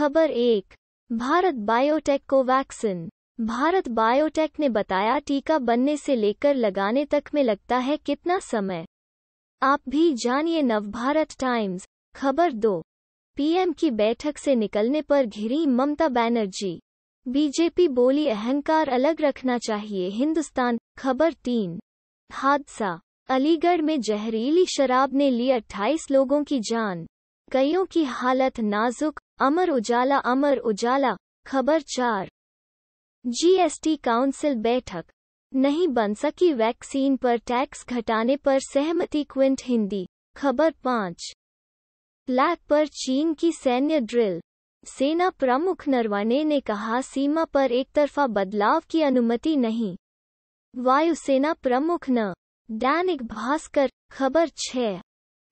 खबर एक भारत बायोटेक को वैक्सीन भारत बायोटेक ने बताया टीका बनने से लेकर लगाने तक में लगता है कितना समय आप भी जानिए नवभारत टाइम्स खबर दो पीएम की बैठक से निकलने पर घिरी ममता बनर्जी बीजेपी बोली अहंकार अलग रखना चाहिए हिंदुस्तान खबर तीन हादसा अलीगढ़ में जहरीली शराब ने ली 28 लोगों की जान कईयों की हालत नाजुक अमर उजाला अमर उजाला खबर चार जीएसटी काउंसिल बैठक नहीं बन सकी वैक्सीन पर टैक्स घटाने पर सहमति क्विंट हिंदी खबर पाँच लैक पर चीन की सैन्य ड्रिल सेना प्रमुख नरवाने ने कहा सीमा पर एक तरफा बदलाव की अनुमति नहीं वायुसेना प्रमुख न दैनिक भास्कर खबर छः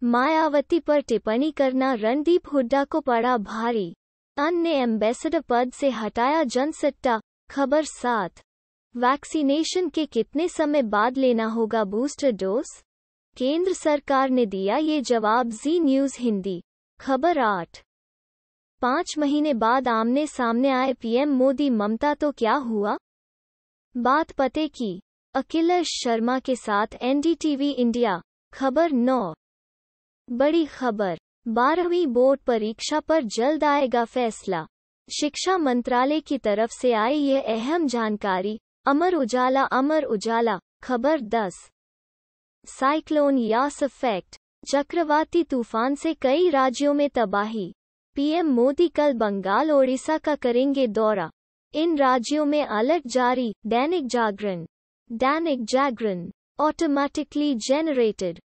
मायावती पर टिप्पणी करना रणदीप हुड्डा को पड़ा भारी अन्य एम्बेसडर पद से हटाया जनसट्टा खबर सात वैक्सीनेशन के कितने समय बाद लेना होगा बूस्टर डोज केंद्र सरकार ने दिया ये जवाब जी न्यूज हिंदी खबर आठ पांच महीने बाद आमने सामने आए पीएम मोदी ममता तो क्या हुआ बात पते की अखिलेश शर्मा के साथ एनडीटीवी इंडिया खबर नौ बड़ी खबर बारहवीं बोर्ड परीक्षा पर जल्द आएगा फैसला शिक्षा मंत्रालय की तरफ से आई ये अहम जानकारी अमर उजाला अमर उजाला खबर 10 साइक्लोन यास इफेक्ट चक्रवाती तूफान से कई राज्यों में तबाही पीएम मोदी कल बंगाल ओडिशा का करेंगे दौरा इन राज्यों में अलर्ट जारी दैनिक जागरण दैनिक जागरण ऑटोमेटिकली जेनरेटेड